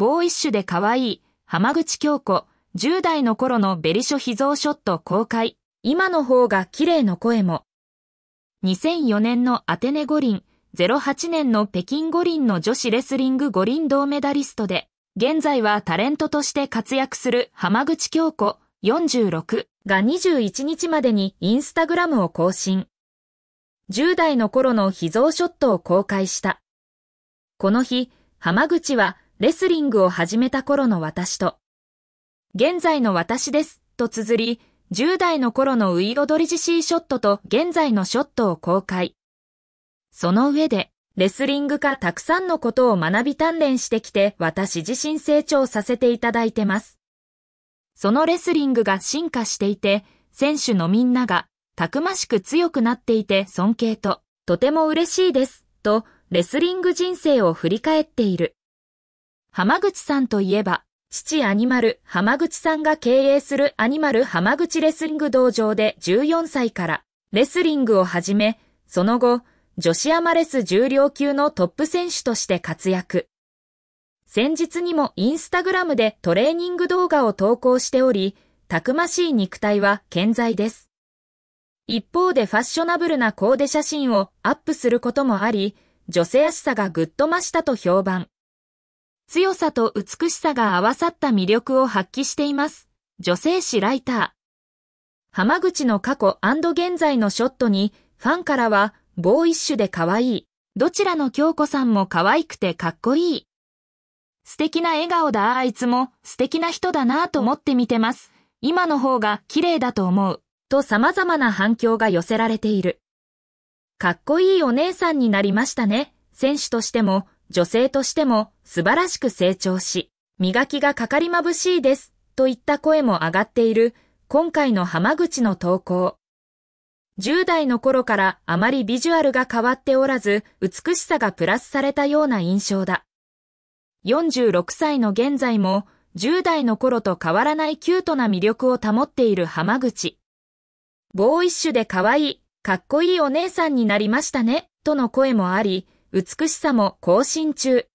ボーイッシュで可愛い、浜口京子、10代の頃のベリショ秘蔵ショット公開、今の方が綺麗の声も。2004年のアテネ五輪、08年の北京五輪の女子レスリング五輪銅メダリストで、現在はタレントとして活躍する浜口京子46が21日までにインスタグラムを更新。10代の頃の秘蔵ショットを公開した。この日、浜口はレスリングを始めた頃の私と、現在の私です、と綴り、10代の頃のウイロドリジシーショットと現在のショットを公開。その上で、レスリングからたくさんのことを学び鍛錬してきて私自身成長させていただいてます。そのレスリングが進化していて、選手のみんながたくましく強くなっていて尊敬と、とても嬉しいです、とレスリング人生を振り返っている。浜口さんといえば、父アニマル浜口さんが経営するアニマル浜口レスリング道場で14歳からレスリングを始め、その後、女子アマレス重量級のトップ選手として活躍。先日にもインスタグラムでトレーニング動画を投稿しており、たくましい肉体は健在です。一方でファッショナブルなコーデ写真をアップすることもあり、女性らしさがぐっと増したと評判。強さと美しさが合わさった魅力を発揮しています。女性誌ライター。浜口の過去現在のショットに、ファンからは、ボーイッシュで可愛い。どちらの京子さんも可愛くてかっこいい。素敵な笑顔だあいつも素敵な人だなぁと思って見てます。今の方が綺麗だと思う。と様々な反響が寄せられている。かっこいいお姉さんになりましたね。選手としても、女性としても素晴らしく成長し、磨きがかかりまぶしいです、といった声も上がっている、今回の浜口の投稿。10代の頃からあまりビジュアルが変わっておらず、美しさがプラスされたような印象だ。46歳の現在も、10代の頃と変わらないキュートな魅力を保っている浜口。ボーイッシュで可愛い、かっこいいお姉さんになりましたね、との声もあり、美しさも更新中。